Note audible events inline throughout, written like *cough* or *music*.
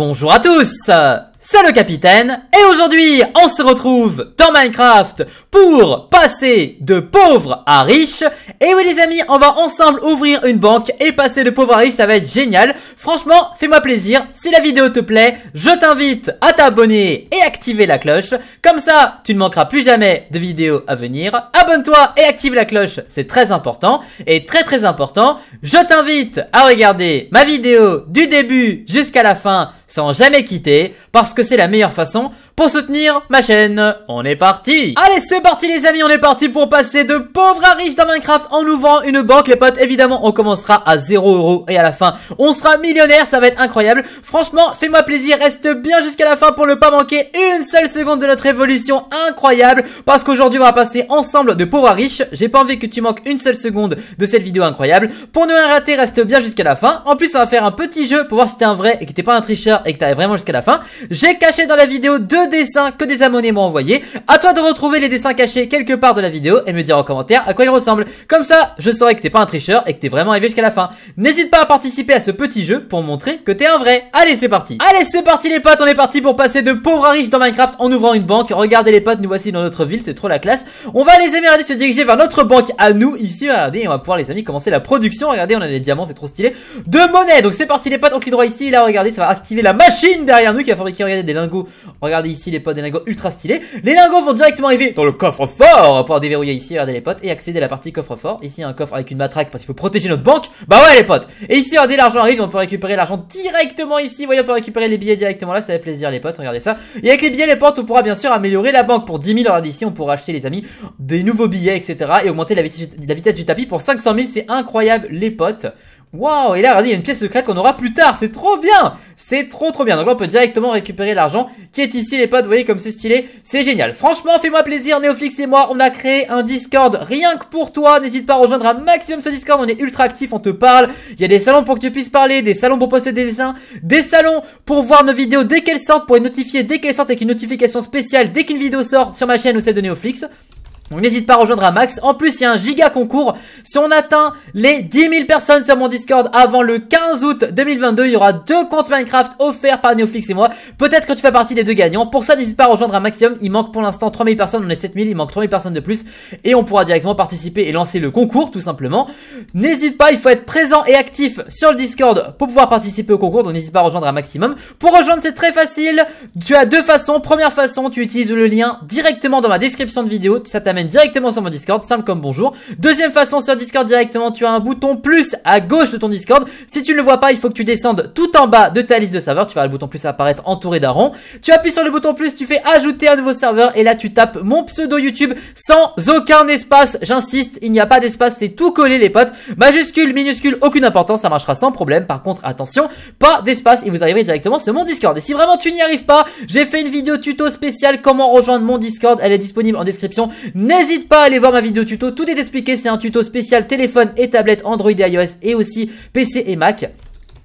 Bonjour à tous Salut capitaine et aujourd'hui on se retrouve dans Minecraft pour passer de pauvre à riche et oui les amis on va ensemble ouvrir une banque et passer de pauvre à riche ça va être génial franchement fais-moi plaisir si la vidéo te plaît je t'invite à t'abonner et activer la cloche comme ça tu ne manqueras plus jamais de vidéos à venir abonne-toi et active la cloche c'est très important et très très important je t'invite à regarder ma vidéo du début jusqu'à la fin sans jamais quitter parce que c'est la meilleure façon pour soutenir ma chaîne. On est parti Allez, c'est parti les amis, on est parti pour passer de pauvre à riche dans Minecraft en ouvrant une banque. Les potes, évidemment, on commencera à 0 euros et à la fin, on sera millionnaire, ça va être incroyable. Franchement, fais-moi plaisir, reste bien jusqu'à la fin pour ne pas manquer une seule seconde de notre évolution incroyable parce qu'aujourd'hui, on va passer ensemble de pauvre à riche. J'ai pas envie que tu manques une seule seconde de cette vidéo incroyable. Pour ne rien rater, reste bien jusqu'à la fin. En plus, on va faire un petit jeu pour voir si t'es un vrai et que t'es pas un tricheur et que t'arrives vraiment jusqu'à la fin. J'ai caché dans la vidéo deux dessins que des abonnés m'ont envoyés. À toi de retrouver les dessins cachés quelque part de la vidéo et me dire en commentaire à quoi ils ressemblent. Comme ça, je saurai que t'es pas un tricheur et que t'es vraiment arrivé jusqu'à la fin. N'hésite pas à participer à ce petit jeu pour montrer que t'es un vrai. Allez, c'est parti. Allez, c'est parti les potes, on est parti pour passer de pauvre à riche dans Minecraft en ouvrant une banque. Regardez les potes, nous voici dans notre ville, c'est trop la classe. On va les aimer, se diriger vers notre banque à nous ici. Regardez, on va pouvoir les amis commencer la production. Regardez, on a des diamants, c'est trop stylé. De monnaie. Donc c'est parti les potes, on clique droit ici. Là, regardez, ça va activer la machine derrière nous qui va fabriquer Regardez des lingots. Regardez ici les potes, des lingots ultra stylés. Les lingots vont directement arriver dans le coffre-fort On va pouvoir déverrouiller ici. Regardez les potes et accéder à la partie coffre-fort. Ici, un coffre avec une matraque parce qu'il faut protéger notre banque. Bah ouais, les potes. Et ici, regardez, l'argent arrive. On peut récupérer l'argent directement ici. Voyons voyez, on peut récupérer les billets directement là. Ça fait plaisir, les potes. Regardez ça. Et avec les billets, les potes, on pourra bien sûr améliorer la banque pour 10 000. Regardez ici, on pourra acheter, les amis, des nouveaux billets, etc. Et augmenter la la vitesse du tapis pour 500 000. C'est incroyable, les potes. Waouh Et là, regardez, il y a une pièce secrète qu'on aura plus tard. C'est trop bien C'est trop trop bien. Donc là, on peut directement récupérer l'argent qui est ici, les potes. Vous voyez comme c'est stylé. C'est génial. Franchement, fais-moi plaisir, Néoflix et moi. On a créé un Discord rien que pour toi. N'hésite pas à rejoindre un maximum ce Discord. On est ultra actif, on te parle. Il y a des salons pour que tu puisses parler, des salons pour poster des dessins, des salons pour voir nos vidéos dès qu'elles sortent, pour être notifié dès qu'elles sortent avec une notification spéciale, dès qu'une vidéo sort sur ma chaîne ou celle de Néoflix. Donc n'hésite pas à rejoindre à Max. En plus, il y a un giga concours. Si on atteint les 10 000 personnes sur mon Discord avant le 15 août 2022, il y aura deux comptes Minecraft offerts par Neoflix et moi. Peut-être que tu fais partie des deux gagnants. Pour ça, n'hésite pas à rejoindre un maximum. Il manque pour l'instant 3 000 personnes. On est 7 000, Il manque 3 000 personnes de plus. Et on pourra directement participer et lancer le concours, tout simplement. N'hésite pas. Il faut être présent et actif sur le Discord pour pouvoir participer au concours. Donc n'hésite pas à rejoindre un maximum. Pour rejoindre, c'est très facile. Tu as deux façons. Première façon, tu utilises le lien directement dans ma description de vidéo. Ça t'amène directement sur mon Discord, simple comme bonjour. Deuxième façon, sur Discord directement, tu as un bouton plus à gauche de ton Discord. Si tu ne le vois pas, il faut que tu descendes tout en bas de ta liste de serveurs. Tu vas le bouton plus apparaître entouré d'un rond. Tu appuies sur le bouton plus, tu fais ajouter un nouveau serveur et là tu tapes mon pseudo YouTube sans aucun espace. J'insiste, il n'y a pas d'espace, c'est tout collé les potes. Majuscule, minuscule, aucune importance, ça marchera sans problème. Par contre, attention, pas d'espace et vous arrivez directement sur mon Discord. Et si vraiment tu n'y arrives pas, j'ai fait une vidéo tuto spéciale comment rejoindre mon Discord. Elle est disponible en description. N'hésite pas à aller voir ma vidéo tuto, tout est expliqué, c'est un tuto spécial téléphone et tablette Android et iOS et aussi PC et Mac.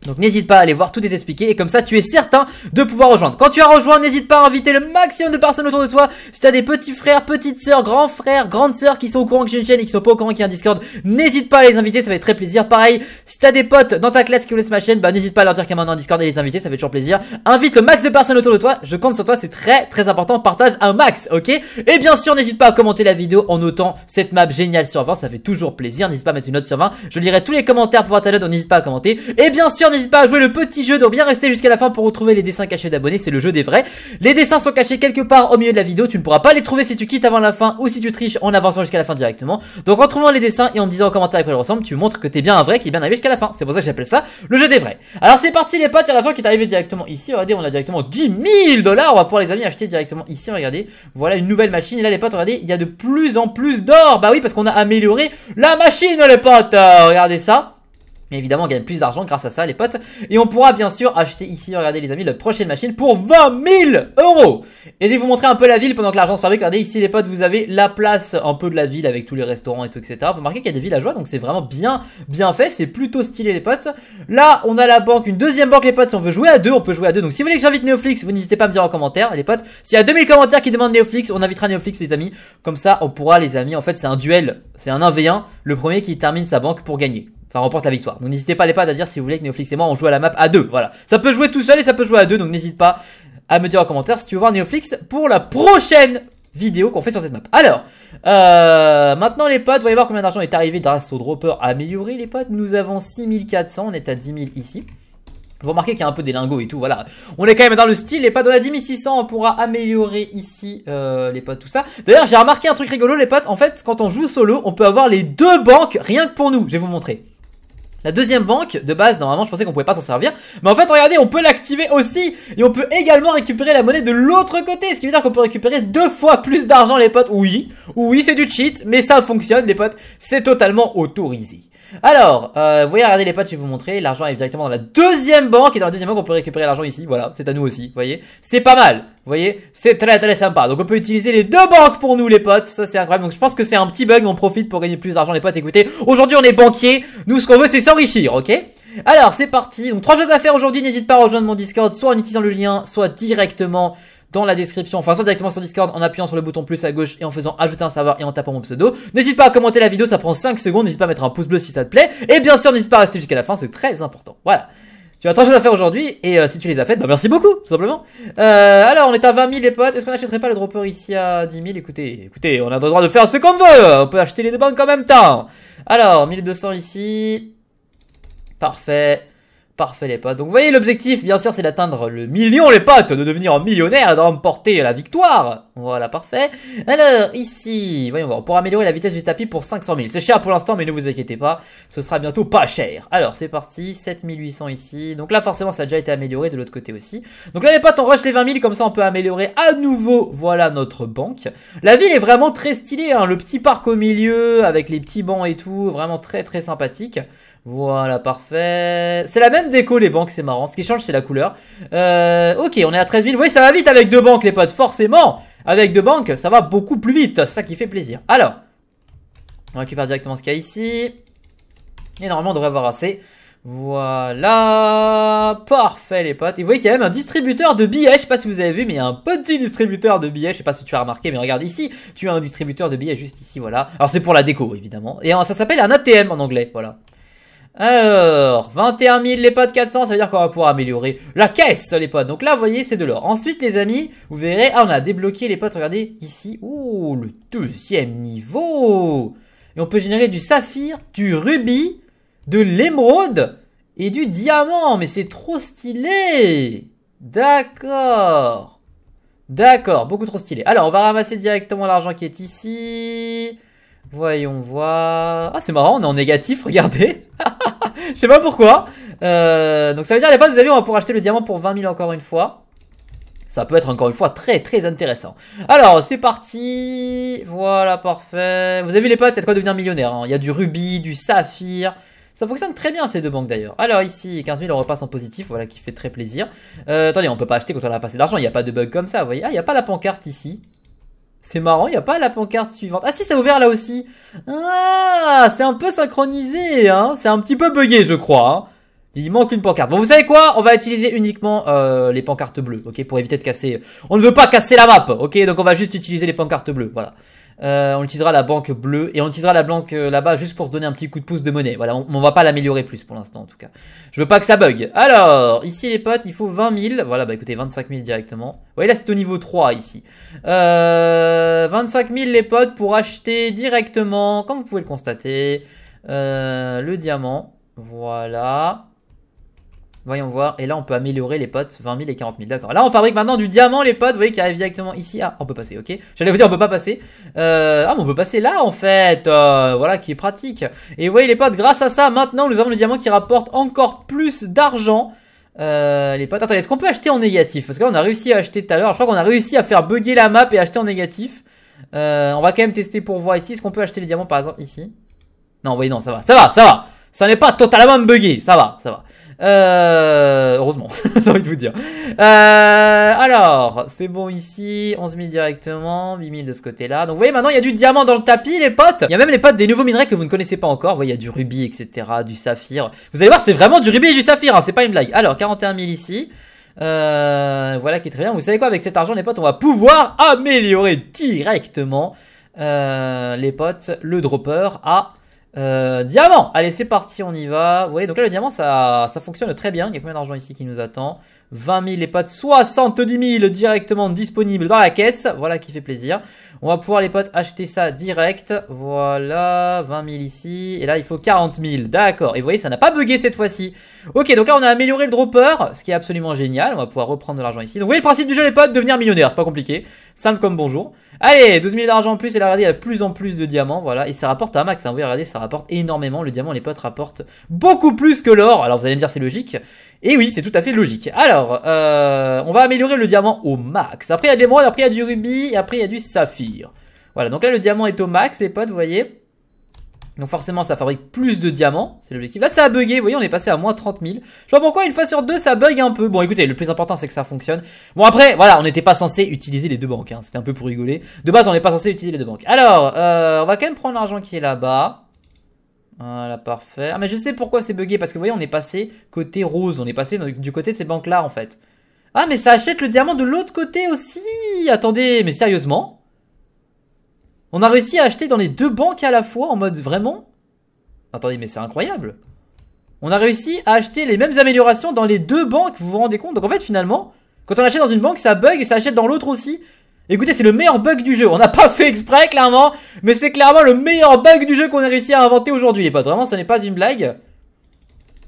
Donc n'hésite pas à aller voir, tout est expliqué et comme ça tu es certain de pouvoir rejoindre. Quand tu as rejoint, n'hésite pas à inviter le maximum de personnes autour de toi. Si t'as des petits frères, petites sœurs, grands frères, grandes sœurs qui sont au courant que j'ai une chaîne et qui sont pas au courant qu'il y a un Discord, n'hésite pas à les inviter, ça fait très plaisir. Pareil, si t'as des potes dans ta classe qui connaissent ma chaîne, bah n'hésite pas à leur dire qu'il y a maintenant un Discord et les inviter, ça fait toujours plaisir. Invite le max de personnes autour de toi, je compte sur toi, c'est très très important, partage un max, ok Et bien sûr, n'hésite pas à commenter la vidéo en notant cette map géniale sur 20, ça fait toujours plaisir, n'hésite pas à mettre une note sur 20, je lirai tous les commentaires pour voir ta note, n'hésite pas à commenter. Et bien sûr, n'hésite pas à jouer le petit jeu, donc bien rester jusqu'à la fin pour retrouver les dessins cachés d'abonnés, c'est le jeu des vrais. Les dessins sont cachés quelque part au milieu de la vidéo, tu ne pourras pas les trouver si tu quittes avant la fin ou si tu triches en avançant jusqu'à la fin directement. Donc en trouvant les dessins et en disant en commentaire à quoi ils ressemblent, tu montres que t'es bien un vrai qui est bien arrivé jusqu'à la fin. C'est pour ça que j'appelle ça le jeu des vrais. Alors c'est parti les potes, il y a l'argent qui est arrivé directement ici, regardez, on a directement 10 000 dollars, on va pouvoir les amis acheter directement ici, regardez. Voilà une nouvelle machine, et là les potes, regardez, il y a de plus en plus d'or, bah oui, parce qu'on a amélioré la machine les potes, euh, regardez ça évidemment, on gagne plus d'argent grâce à ça, les potes. Et on pourra bien sûr acheter ici, regardez les amis, la prochaine machine pour 20 000 euros. Et je vais vous montrer un peu la ville pendant que l'argent se fabrique. Regardez ici, les potes, vous avez la place un peu de la ville avec tous les restaurants et tout, etc. Vous remarquez qu'il y a des villageois, donc c'est vraiment bien, bien fait. C'est plutôt stylé, les potes. Là, on a la banque, une deuxième banque, les potes. Si on veut jouer à deux, on peut jouer à deux. Donc si vous voulez que j'invite Neoflix, vous n'hésitez pas à me dire en commentaire, les potes. S'il y a 2000 commentaires qui demandent Neoflix, on invitera Neoflix, les amis. Comme ça, on pourra, les amis, en fait, c'est un duel. C'est un 1v1. Le premier qui termine sa banque pour gagner enfin remporte la victoire. Donc n'hésitez pas les potes à dire si vous voulez que Neoflix et moi on joue à la map à deux. Voilà, ça peut jouer tout seul et ça peut jouer à deux, donc n'hésite pas à me dire en commentaire si tu veux voir Neoflix pour la prochaine vidéo qu'on fait sur cette map. Alors, euh, maintenant les potes, voyez voir combien d'argent est arrivé grâce au dropper amélioré les potes. Nous avons 6400, on est à 10 000 ici. Vous remarquez qu'il y a un peu des lingots et tout, voilà. On est quand même dans le style, les potes, on a 10 600, on pourra améliorer ici, euh, les potes, tout ça. D'ailleurs, j'ai remarqué un truc rigolo, les potes, en fait, quand on joue solo, on peut avoir les deux banques rien que pour nous. Je vais vous montrer. La deuxième banque, de base, normalement, je pensais qu'on pouvait pas s'en servir. Mais en fait, regardez, on peut l'activer aussi. Et on peut également récupérer la monnaie de l'autre côté. Ce qui veut dire qu'on peut récupérer deux fois plus d'argent, les potes. Oui, oui, c'est du cheat, mais ça fonctionne, les potes. C'est totalement autorisé. Alors, euh, vous voyez, regardez les potes, je vais vous montrer. L'argent arrive directement dans la deuxième banque. Et dans la deuxième banque, on peut récupérer l'argent ici. Voilà, c'est à nous aussi, vous voyez. C'est pas mal, vous voyez. C'est très très sympa. Donc on peut utiliser les deux banques pour nous, les potes. Ça, c'est incroyable. Donc je pense que c'est un petit bug, mais on profite pour gagner plus d'argent, les potes. Écoutez, aujourd'hui, on est banquier. Nous, ce qu'on veut, c'est s'enrichir, ok alors c'est parti, donc trois choses à faire aujourd'hui, n'hésite pas à rejoindre mon Discord, soit en utilisant le lien, soit directement dans la description, enfin soit directement sur Discord en appuyant sur le bouton plus à gauche et en faisant ajouter un serveur et en tapant mon pseudo. N'hésite pas à commenter la vidéo, ça prend 5 secondes, n'hésite pas à mettre un pouce bleu si ça te plaît. Et bien sûr, n'hésite pas à rester jusqu'à la fin, c'est très important. Voilà. Tu as trois choses à faire aujourd'hui et euh, si tu les as faites, bah merci beaucoup, simplement. Euh, alors, on est à 20 000 les potes. Est-ce qu'on achèterait pas le dropper ici à 10 000 Écoutez, écoutez, on a le droit de faire ce qu'on veut. On peut acheter les deux banques en même temps. Alors, 1200 ici. Parfait. Parfait les potes. Donc vous voyez l'objectif bien sûr c'est d'atteindre le million les potes, de devenir millionnaire et de la victoire. Voilà, parfait. Alors, ici, voyons voir, on pourra améliorer la vitesse du tapis pour 500 000. C'est cher pour l'instant, mais ne vous inquiétez pas, ce sera bientôt pas cher. Alors, c'est parti, 7800 ici. Donc là, forcément, ça a déjà été amélioré de l'autre côté aussi. Donc là, les potes, on rush les 20 000, comme ça, on peut améliorer à nouveau, voilà, notre banque. La ville est vraiment très stylée, hein, le petit parc au milieu, avec les petits bancs et tout, vraiment très, très sympathique. Voilà, parfait. C'est la même déco, les banques, c'est marrant. Ce qui change, c'est la couleur. Euh, ok, on est à 13 000. Vous voyez, ça va vite avec deux banques, les potes, forcément avec deux banques, ça va beaucoup plus vite. C'est ça qui fait plaisir. Alors, on récupère directement ce qu'il y a ici. Et normalement, on devrait avoir assez. Voilà, parfait les potes. Et vous voyez qu'il y a même un distributeur de billets, je sais pas si vous avez vu, mais il y a un petit distributeur de billets, je sais pas si tu as remarqué, mais regarde ici, tu as un distributeur de billets juste ici, voilà. Alors c'est pour la déco évidemment. Et ça s'appelle un ATM en anglais, voilà. Alors, 21 000 les potes 400, ça veut dire qu'on va pouvoir améliorer la caisse les potes. Donc là, vous voyez, c'est de l'or. Ensuite, les amis, vous verrez, ah, on a débloqué les potes, regardez, ici. Ouh, le deuxième niveau Et on peut générer du saphir, du rubis, de l'émeraude et du diamant. Mais c'est trop stylé D'accord D'accord, beaucoup trop stylé. Alors, on va ramasser directement l'argent qui est ici. Voyons voir. Ah, c'est marrant, on est en négatif, regardez. *laughs* Je sais pas pourquoi. Euh, donc ça veut dire les potes vous avez, on va pouvoir acheter le diamant pour 20 000 encore une fois. Ça peut être encore une fois très très intéressant. Alors c'est parti, voilà parfait. Vous avez vu les potes, c'est de quoi devenir millionnaire. Hein. Il y a du rubis, du saphir. Ça fonctionne très bien ces deux banques d'ailleurs. Alors ici 15 000 on repasse en positif, voilà qui fait très plaisir. Euh, attendez on peut pas acheter quand on a passé d'argent, il n'y a pas de bug comme ça, vous voyez. Ah il n'y a pas la pancarte ici. C'est marrant, il n'y a pas la pancarte suivante. Ah si, ça ouvert là aussi. Ah, c'est un peu synchronisé, hein. C'est un petit peu buggé, je crois. Hein. Il manque une pancarte. Bon, vous savez quoi On va utiliser uniquement euh, les pancartes bleues, ok Pour éviter de casser... On ne veut pas casser la map, ok Donc on va juste utiliser les pancartes bleues, voilà. Euh, on utilisera la banque bleue et on utilisera la banque euh, là-bas juste pour se donner un petit coup de pouce de monnaie. Voilà, on, on va pas l'améliorer plus pour l'instant en tout cas. Je veux pas que ça bug. Alors, ici les potes, il faut 20 000. Voilà, bah écoutez, 25 000 directement. voyez là c'est au niveau 3 ici. Euh, 25 000 les potes pour acheter directement, comme vous pouvez le constater, euh, le diamant. Voilà. Voyons voir. Et là, on peut améliorer les potes. 20 000 et 40 000. D'accord. Là, on fabrique maintenant du diamant, les potes. Vous voyez, qui arrive directement ici. Ah, on peut passer. Ok. J'allais vous dire, on peut pas passer. Euh... ah, mais on peut passer là, en fait. Euh, voilà, qui est pratique. Et vous voyez, les potes, grâce à ça, maintenant, nous avons le diamant qui rapporte encore plus d'argent. Euh, les potes. Attendez, est-ce qu'on peut acheter en négatif Parce que là, on a réussi à acheter tout à l'heure. Je crois qu'on a réussi à faire bugger la map et acheter en négatif. Euh, on va quand même tester pour voir ici. Est-ce qu'on peut acheter les diamants, par exemple, ici Non, voyez, non, ça va. Ça va, ça va. Ça n'est pas totalement buggé. Ça va, ça va. Euh, heureusement, *laughs* j'ai envie de vous dire. Euh, alors, c'est bon ici, 11 000 directement, 8 000 de ce côté-là. Donc vous voyez, maintenant il y a du diamant dans le tapis, les potes Il y a même les potes des nouveaux minerais que vous ne connaissez pas encore. Vous voyez, il y a du rubis, etc., du saphir. Vous allez voir, c'est vraiment du rubis et du saphir, hein, c'est pas une blague. Alors, 41 000 ici. Euh, voilà qui est très bien. Vous savez quoi, avec cet argent, les potes, on va pouvoir améliorer directement, euh, les potes, le dropper à... Euh, diamant Allez, c'est parti, on y va. Vous donc là, le diamant, ça, ça fonctionne très bien. Il y a combien d'argent ici qui nous attend 20 000 et potes, 70 000 directement disponibles dans la caisse. Voilà qui fait plaisir. On va pouvoir, les potes, acheter ça direct. Voilà, 20 000 ici. Et là, il faut 40 000. D'accord. Et vous voyez, ça n'a pas bugué cette fois-ci. Ok, donc là, on a amélioré le dropper, ce qui est absolument génial. On va pouvoir reprendre de l'argent ici. Donc, vous voyez le principe du jeu, les potes, devenir millionnaire. C'est pas compliqué. Simple comme bonjour. Allez, 12 000 d'argent en plus. Et là, regardez, il y a de plus en plus de diamants. Voilà. Et ça rapporte à max. Hein. Vous voyez, regardez, ça rapporte énormément. Le diamant, les potes, rapporte beaucoup plus que l'or. Alors, vous allez me dire, c'est logique. Et oui, c'est tout à fait logique. Alors, euh, on va améliorer le diamant au max. Après, il y a des moines, après, il y a du rubis, après, il y a du saphir. Voilà, donc là, le diamant est au max, les potes, vous voyez. Donc forcément, ça fabrique plus de diamants, c'est l'objectif. Là, ça a bugué, vous voyez, on est passé à moins 30 000. Je vois pourquoi, une fois sur deux, ça bug un peu. Bon, écoutez, le plus important, c'est que ça fonctionne. Bon, après, voilà, on n'était pas censé utiliser les deux banques, hein. c'était un peu pour rigoler. De base, on n'est pas censé utiliser les deux banques. Alors, euh, on va quand même prendre l'argent qui est là-bas. Voilà, parfait. Ah, mais je sais pourquoi c'est bugué, parce que vous voyez, on est passé côté rose, on est passé du côté de ces banques-là, en fait. Ah, mais ça achète le diamant de l'autre côté aussi Attendez, mais sérieusement On a réussi à acheter dans les deux banques à la fois, en mode vraiment Attendez, mais c'est incroyable On a réussi à acheter les mêmes améliorations dans les deux banques, vous vous rendez compte Donc en fait, finalement, quand on achète dans une banque, ça bug et ça achète dans l'autre aussi. Écoutez, c'est le meilleur bug du jeu. On n'a pas fait exprès, clairement. Mais c'est clairement le meilleur bug du jeu qu'on a réussi à inventer aujourd'hui, les potes. Vraiment, ce n'est pas une blague.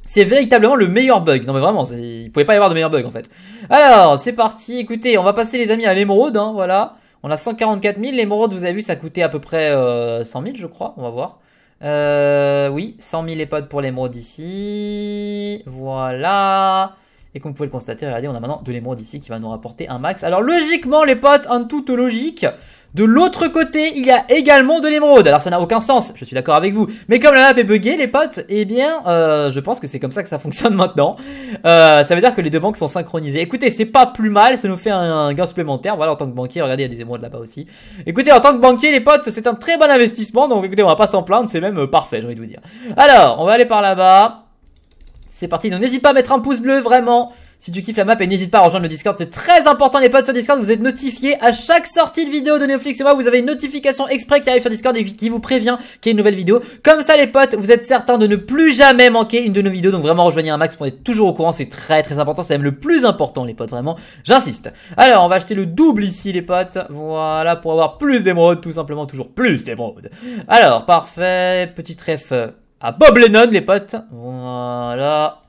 C'est véritablement le meilleur bug. Non mais vraiment, il pouvait pas y avoir de meilleur bug en fait. Alors, c'est parti. Écoutez, on va passer les amis à l'émeraude. Hein, voilà. On a 144 000. L'émeraude, vous avez vu, ça coûtait à peu près 100 euh, 000, je crois. On va voir. Euh, oui, 100 000 potes pour l'émeraude ici. Voilà. Et comme vous pouvez le constater, regardez, on a maintenant de l'émeraude ici qui va nous rapporter un max. Alors logiquement, les potes, en toute logique, de l'autre côté, il y a également de l'émeraude. Alors ça n'a aucun sens, je suis d'accord avec vous. Mais comme la map est buggée, les potes, eh bien, euh, je pense que c'est comme ça que ça fonctionne *laughs* maintenant. Euh, ça veut dire que les deux banques sont synchronisées. Écoutez, c'est pas plus mal, ça nous fait un, gain supplémentaire. Voilà, en tant que banquier, regardez, il y a des émeraudes là-bas aussi. Écoutez, en tant que banquier, les potes, c'est un très bon investissement. Donc écoutez, on va pas s'en plaindre, c'est même euh, parfait, j'ai envie de vous dire. Alors, on va aller par là-bas. C'est parti, donc n'hésite pas à mettre un pouce bleu, vraiment si tu kiffes la map et n'hésite pas à rejoindre le Discord, c'est très important les potes sur Discord, vous êtes notifiés à chaque sortie de vidéo de Netflix et moi, vous avez une notification exprès qui arrive sur Discord et qui vous prévient qu'il y a une nouvelle vidéo. Comme ça les potes, vous êtes certains de ne plus jamais manquer une de nos vidéos, donc vraiment rejoignez un max pour être toujours au courant, c'est très très important, c'est même le plus important les potes, vraiment, j'insiste. Alors on va acheter le double ici les potes, voilà, pour avoir plus d'émeraudes tout simplement, toujours plus d'émeraudes. Alors parfait, Petit ref à Bob Lennon, les potes. Voilà.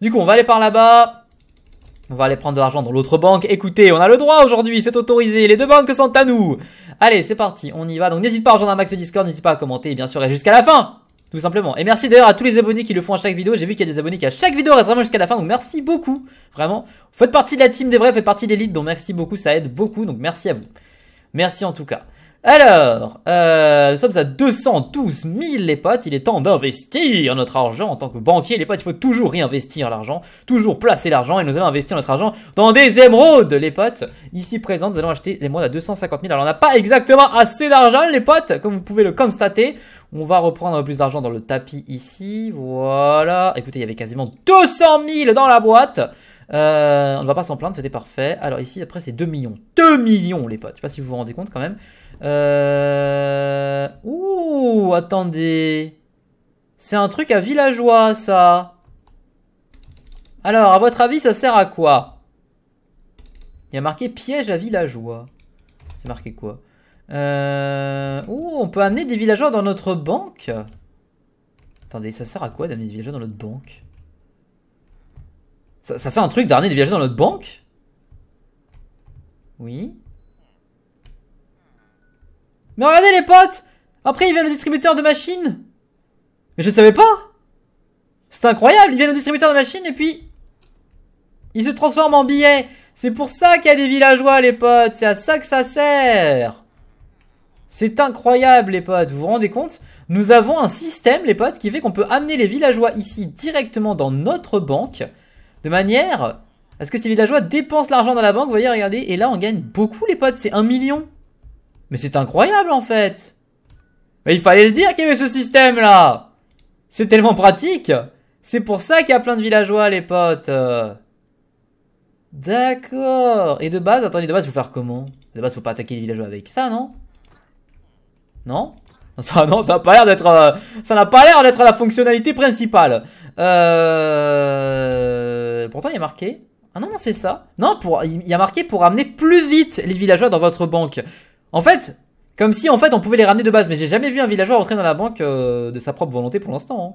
Du coup, on va aller par là-bas. On va aller prendre de l'argent dans l'autre banque. Écoutez, on a le droit aujourd'hui, c'est autorisé. Les deux banques sont à nous. Allez, c'est parti, on y va. Donc n'hésite pas à rejoindre un max de Discord, n'hésite pas à commenter et bien sûr, et jusqu'à la fin. Tout simplement. Et merci d'ailleurs à tous les abonnés qui le font à chaque vidéo. J'ai vu qu'il y a des abonnés qui à chaque vidéo restent vraiment jusqu'à la fin. Donc merci beaucoup. Vraiment. Faites partie de la team des vrais, faites partie de l'élite. Donc merci beaucoup, ça aide beaucoup. Donc merci à vous. Merci en tout cas. Alors, euh, nous sommes à 212 000 les potes, il est temps d'investir notre argent en tant que banquier les potes, il faut toujours réinvestir l'argent, toujours placer l'argent et nous allons investir notre argent dans des émeraudes les potes. Ici présents. nous allons acheter des moins à 250 000, alors on n'a pas exactement assez d'argent les potes, comme vous pouvez le constater. On va reprendre un peu plus d'argent dans le tapis ici, voilà. Écoutez, il y avait quasiment 200 000 dans la boîte. Euh, on ne va pas s'en plaindre, c'était parfait. Alors ici, après, c'est 2 millions. 2 millions, les potes. Je sais pas si vous vous rendez compte quand même. Euh, ouh, attendez. C'est un truc à villageois, ça. Alors, à votre avis, ça sert à quoi Il y a marqué piège à villageois. C'est marqué quoi euh, Ouh, on peut amener des villageois dans notre banque. Attendez, ça sert à quoi d'amener des villageois dans notre banque ça, fait un truc dernier des villageois dans notre banque Oui. Mais regardez les potes Après ils viennent le distributeur de machines Mais je ne savais pas C'est incroyable, ils vient le distributeur de machines et puis... Ils se transforment en billets C'est pour ça qu'il y a des villageois les potes C'est à ça que ça sert C'est incroyable les potes, vous vous rendez compte Nous avons un système les potes qui fait qu'on peut amener les villageois ici directement dans notre banque de manière à ce que ces villageois dépensent l'argent dans la banque. Vous voyez, regardez, et là on gagne beaucoup les potes, c'est un million. Mais c'est incroyable en fait. Mais il fallait le dire qu'il y avait ce système là. C'est tellement pratique. C'est pour ça qu'il y a plein de villageois les potes. D'accord. Et de base, attendez, de base, faut faire comment De base, faut pas attaquer les villageois avec ça, non Non *laughs* Ça, non, ça pas l'air d'être, euh, ça n'a pas l'air d'être la fonctionnalité principale. Euh... Pourtant, il y a marqué. Ah non, non, c'est ça. Non, pour, il y a marqué pour ramener plus vite les villageois dans votre banque. En fait, comme si en fait on pouvait les ramener de base, mais j'ai jamais vu un villageois rentrer dans la banque euh, de sa propre volonté pour l'instant. Hein.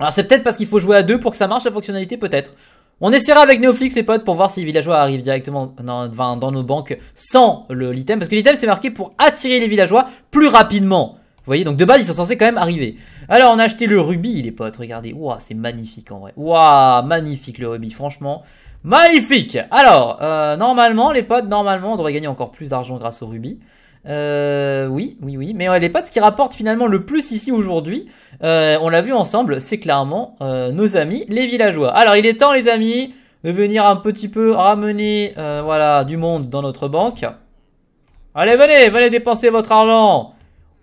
Alors c'est peut-être parce qu'il faut jouer à deux pour que ça marche la fonctionnalité, peut-être. On essaiera avec Neoflix les potes pour voir si les villageois arrivent directement dans, dans nos banques sans l'item. Parce que l'item c'est marqué pour attirer les villageois plus rapidement. Vous voyez, donc de base ils sont censés quand même arriver. Alors on a acheté le rubis les potes, regardez. Ouah, c'est magnifique en vrai. Ouah, magnifique le rubis, franchement. Magnifique Alors, euh, normalement les potes, normalement on devrait gagner encore plus d'argent grâce au rubis. Euh, oui, oui, oui. Mais les ce qui rapporte finalement le plus ici aujourd'hui, euh, on l'a vu ensemble, c'est clairement euh, nos amis les villageois. Alors il est temps les amis de venir un petit peu ramener euh, voilà, du monde dans notre banque. Allez, venez, venez dépenser votre argent.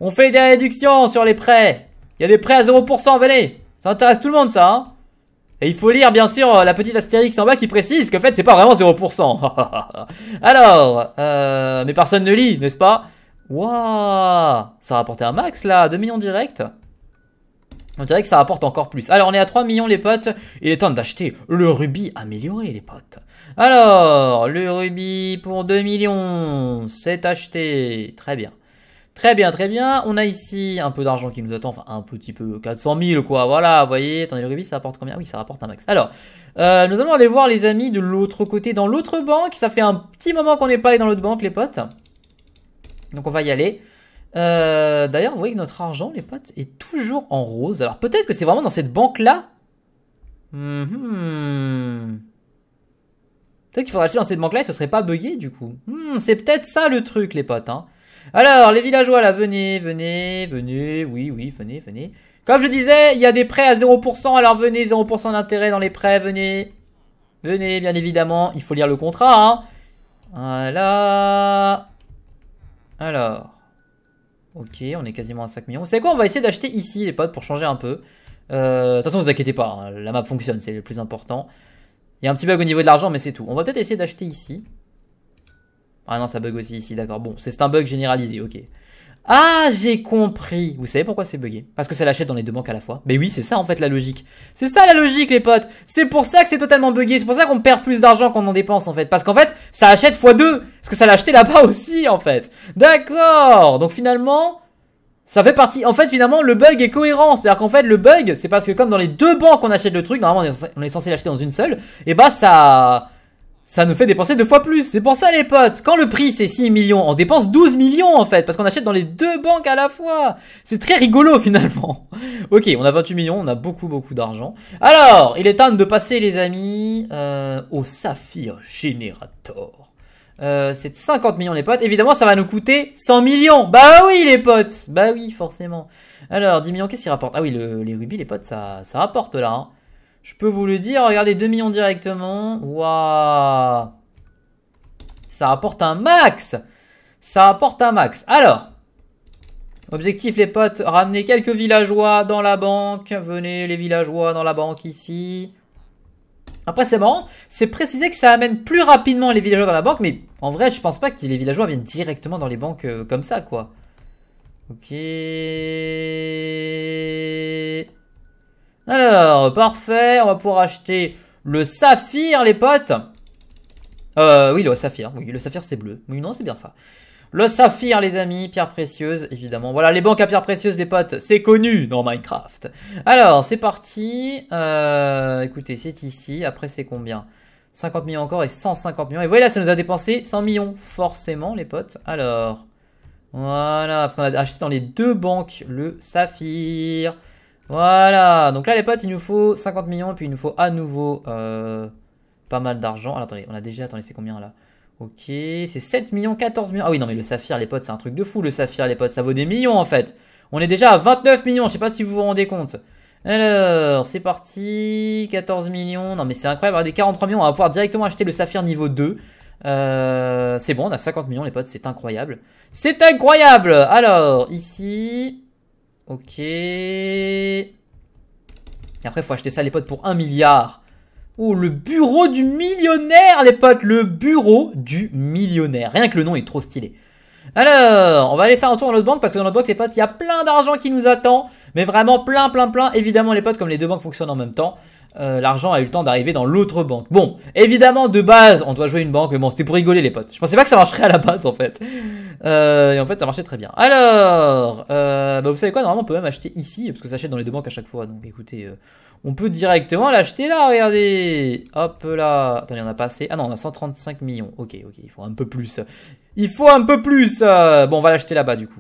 On fait des réductions sur les prêts. Il y a des prêts à 0%, venez. Ça intéresse tout le monde ça. Hein et il faut lire bien sûr euh, la petite astérix en bas qui précise que en fait c'est pas vraiment 0%. *laughs* Alors, euh, mais personne ne lit, n'est-ce pas Waouh Ça a rapporté un max là, 2 millions direct on dirait que ça rapporte encore plus. Alors, on est à 3 millions, les potes. Il est temps d'acheter le rubis amélioré, les potes. Alors, le rubis pour 2 millions, c'est acheté. Très bien. Très bien, très bien. On a ici un peu d'argent qui nous attend, enfin un petit peu, 400 000 quoi, voilà, vous voyez. Attendez, le rubis, ça rapporte combien Oui, ça rapporte un max. Alors, euh, nous allons aller voir les amis de l'autre côté, dans l'autre banque. Ça fait un petit moment qu'on n'est pas allé dans l'autre banque, les potes. Donc on va y aller. Euh, d'ailleurs, vous voyez que notre argent, les potes, est toujours en rose. Alors peut-être que c'est vraiment dans cette banque-là. -hmm. Peut-être qu'il faudrait acheter dans cette banque-là et ce serait pas buggé du coup. Hmm, c'est peut-être ça le truc, les potes. Hein. Alors, les villageois, là, venez, venez, venez, oui, oui, venez, venez. Comme je disais, il y a des prêts à 0%, alors venez, 0% d'intérêt dans les prêts, venez. Venez, bien évidemment, il faut lire le contrat, hein. Voilà. Alors. Ok, on est quasiment à 5 millions. Vous savez quoi, on va essayer d'acheter ici, les potes, pour changer un peu. Euh, de toute façon, vous inquiétez pas, hein, la map fonctionne, c'est le plus important. Il y a un petit bug au niveau de l'argent, mais c'est tout. On va peut-être essayer d'acheter ici. Ah non, ça bug aussi ici, d'accord. Bon, c'est un bug généralisé, ok. Ah, j'ai compris. Vous savez pourquoi c'est bugué Parce que ça l'achète dans les deux banques à la fois. Mais oui, c'est ça en fait la logique. C'est ça la logique, les potes. C'est pour ça que c'est totalement bugué C'est pour ça qu'on perd plus d'argent qu'on en dépense en fait. Parce qu'en fait, ça achète x2. Parce que ça l'a acheté là-bas *laughs* aussi en fait. D'accord. Donc finalement, ça fait partie. En fait, finalement, le bug est cohérent. C'est-à-dire qu'en fait, le bug, c'est parce que comme dans les deux banques on achète le truc, normalement on est censé l'acheter dans une seule. Et eh bah ben, ça ça nous fait dépenser deux fois plus. C'est pour ça les potes, quand le prix c'est 6 millions, on dépense 12 millions en fait, parce qu'on achète dans les deux banques à la fois. C'est très rigolo *laughs* finalement. ok, on a 28 millions, on a beaucoup beaucoup d'argent. Alors, il est temps de passer les amis euh, au Saphir Generator. Euh, c'est 50 millions les potes. Évidemment, ça va nous coûter 100 millions. Bah oui les potes, bah oui forcément. Alors, 10 millions, qu'est-ce qu'il rapporte Ah oui, le, les rubis les potes, ça, ça rapporte là. Hein. Je peux vous le dire, regardez 2 millions directement. Waouh Ça apporte un max Ça apporte un max. Alors, objectif les potes, ramener quelques villageois dans la banque. Venez les villageois dans la banque ici. Après, c'est marrant, c'est précisé que ça amène plus rapidement les villageois dans la banque, mais en vrai, je pense pas que les villageois viennent directement dans les banques euh, comme ça, quoi. Ok. Alors, parfait. On va pouvoir acheter le saphir, les potes. Euh, oui, le saphir. Oui, le saphir, c'est bleu. Oui, non, c'est bien ça. Le saphir, les amis, pierre précieuse, évidemment. Voilà, les banques à pierre précieuse, les potes, c'est connu dans Minecraft. Alors, c'est parti. Euh, écoutez, c'est ici. Après, c'est combien 50 millions encore et 150 millions. Et voilà, ça nous a dépensé 100 millions, forcément, les potes. Alors, voilà, parce qu'on a acheté dans les deux banques le saphir. Voilà, donc là les potes, il nous faut 50 millions, et puis il nous faut à nouveau euh, pas mal d'argent. Alors attendez, on a déjà, attendez, c'est combien là Ok, c'est 7 millions, 14 millions. Ah oui, non mais le saphir les potes, c'est un truc de fou le saphir les potes, ça vaut des millions en fait. On est déjà à 29 millions, je sais pas si vous vous rendez compte. Alors, c'est parti, 14 millions, non mais c'est incroyable, des 43 millions, on va pouvoir directement acheter le saphir niveau 2. Euh, c'est bon, on a 50 millions les potes, c'est incroyable. C'est incroyable Alors, ici... Ok. Et après, faut acheter ça, les potes, pour 1 milliard. Oh, le bureau du millionnaire, les potes. Le bureau du millionnaire. Rien que le nom est trop stylé. Alors, on va aller faire un tour dans notre banque parce que dans notre banque, les potes, il y a plein d'argent qui nous attend. Mais vraiment plein, plein, plein. Évidemment, les potes, comme les deux banques fonctionnent en même temps, euh, l'argent a eu le temps d'arriver dans l'autre banque. Bon, évidemment, de base, on doit jouer une banque. Mais Bon, c'était pour rigoler, les potes. Je pensais pas que ça marcherait à la base, en fait. Euh, et en fait, ça marchait très bien. Alors, euh, bah, vous savez quoi Normalement, on peut même acheter ici, parce que ça achète dans les deux banques à chaque fois. Donc, écoutez, euh, on peut directement l'acheter là, regardez. Hop là. Attendez, on a pas assez. Ah non, on a 135 millions. Ok, ok, il faut un peu plus. Il faut un peu plus. Bon, on va l'acheter là-bas, du coup.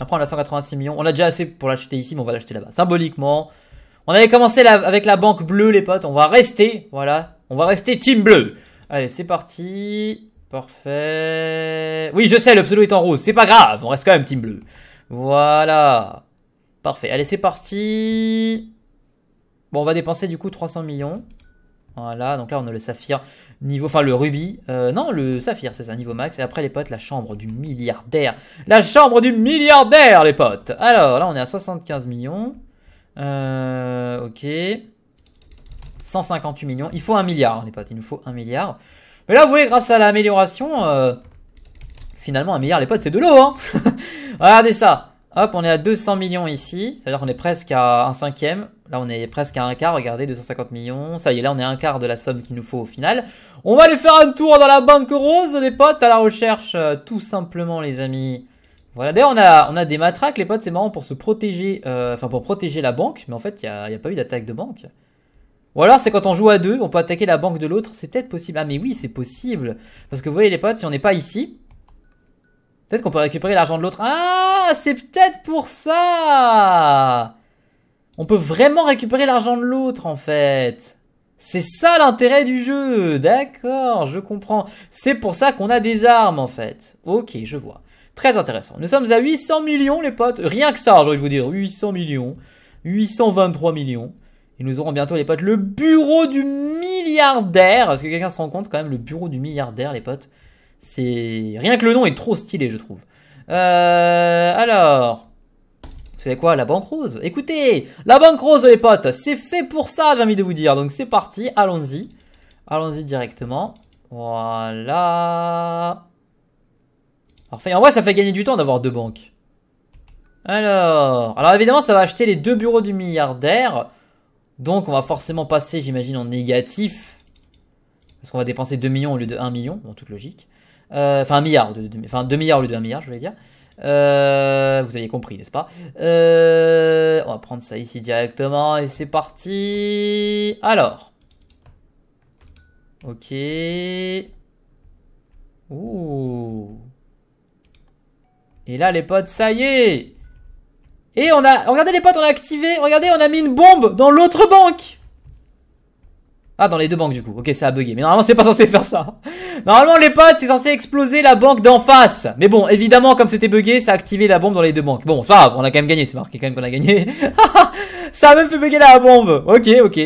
Après, on a 186 millions. On a déjà assez pour l'acheter ici, mais on va l'acheter là-bas. Symboliquement... On avait commencé avec la banque bleue, les potes. On va rester, voilà. On va rester team bleu. Allez, c'est parti. Parfait. Oui, je sais, le pseudo est en rose. C'est pas grave, on reste quand même team bleu. Voilà. Parfait. Allez, c'est parti. Bon, on va dépenser du coup 300 millions. Voilà, donc là on a le saphir niveau, enfin le rubis, euh, non le saphir c'est ça, niveau max. Et après les potes, la chambre du milliardaire. La chambre du milliardaire les potes. Alors là on est à 75 millions. Euh, ok. 158 millions. Il faut un milliard, hein, les potes. Il nous faut un milliard. Mais là, vous voyez, grâce à l'amélioration, euh, finalement, un milliard, les potes, c'est de l'eau. Hein *laughs* Regardez ça. Hop, on est à 200 millions ici. C'est-à-dire qu'on est presque à un cinquième. Là, on est presque à un quart. Regardez, 250 millions. Ça y est, là, on est un quart de la somme qu'il nous faut au final. On va aller faire un tour dans la banque rose, les potes, à la recherche, euh, tout simplement, les amis. Voilà, d'ailleurs, on a, on a des matraques, les potes, c'est marrant pour se protéger, euh, enfin pour protéger la banque, mais en fait, il n'y a, a, pas eu d'attaque de banque. Ou alors, c'est quand on joue à deux, on peut attaquer la banque de l'autre, c'est peut-être possible. Ah, mais oui, c'est possible. Parce que vous voyez, les potes, si on n'est pas ici, peut-être qu'on peut récupérer l'argent de l'autre. Ah, c'est peut-être pour ça On peut vraiment récupérer l'argent de l'autre, en fait. C'est ça l'intérêt du jeu, d'accord, je comprends. C'est pour ça qu'on a des armes en fait. Ok, je vois. Très intéressant. Nous sommes à 800 millions, les potes. Rien que ça, j'ai envie de vous dire. 800 millions. 823 millions. Et nous aurons bientôt, les potes, le bureau du milliardaire. Est-ce que quelqu'un se rend compte quand même, le bureau du milliardaire, les potes C'est... Rien que le nom est trop stylé, je trouve. Euh... Alors... Vous savez quoi La banque rose. Écoutez, la banque rose, les potes, c'est fait pour ça, j'ai envie de vous dire. Donc c'est parti, allons-y. Allons-y directement. Voilà en vrai, ça fait gagner du temps d'avoir deux banques. Alors, alors évidemment, ça va acheter les deux bureaux du milliardaire. Donc, on va forcément passer, j'imagine, en négatif. Parce qu'on va dépenser 2 millions au lieu de 1 million, en toute logique. Euh, enfin, 1 milliard, enfin, 2 milliards au lieu de 1 milliard, je voulais dire. Euh, vous avez compris, n'est-ce pas euh, On va prendre ça ici directement et c'est parti. Alors. Ok. Ouh. Et là, les potes, ça y est Et on a... Regardez les potes, on a activé... Regardez, on a mis une bombe dans l'autre banque Ah, dans les deux banques, du coup. Ok, ça a bugué. Mais normalement, c'est pas censé faire ça. Normalement, les potes, c'est censé exploser la banque d'en face. Mais bon, évidemment, comme c'était bugué, ça a activé la bombe dans les deux banques. Bon, c'est pas grave, on a quand même gagné. C'est marqué quand même qu'on a gagné. *laughs* ça a même fait bugger la bombe. Ok, ok.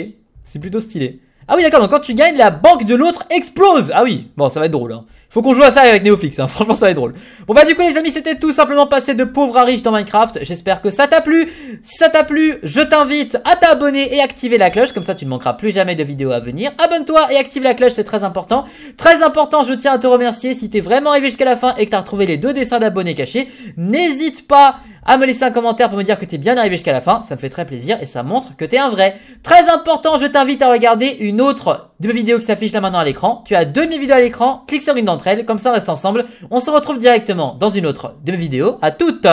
C'est plutôt stylé. Ah oui, d'accord, donc quand tu gagnes, la banque de l'autre explose Ah oui, bon, ça va être drôle, hein. Faut qu'on joue à ça avec Neofix, hein. *laughs* franchement, ça va être drôle. Bon bah du coup, les amis, c'était tout simplement passer de pauvre à riche dans Minecraft. J'espère que ça t'a plu. Si ça t'a plu, je t'invite à t'abonner et activer la cloche, comme ça tu ne manqueras plus jamais de vidéos à venir. Abonne-toi et active la cloche, c'est très important. Très important, je tiens à te remercier si t'es vraiment arrivé jusqu'à la fin et que t'as retrouvé les deux dessins d'abonnés cachés. N'hésite pas à ah, me laisser un commentaire pour me dire que t'es bien arrivé jusqu'à la fin. Ça me fait très plaisir et ça montre que t'es un vrai. Très important, je t'invite à regarder une autre de mes vidéos qui s'affiche là maintenant à l'écran. Tu as deux mes vidéos à l'écran. Clique sur l'une d'entre elles. Comme ça, on reste ensemble. On se retrouve directement dans une autre de mes vidéos. À toute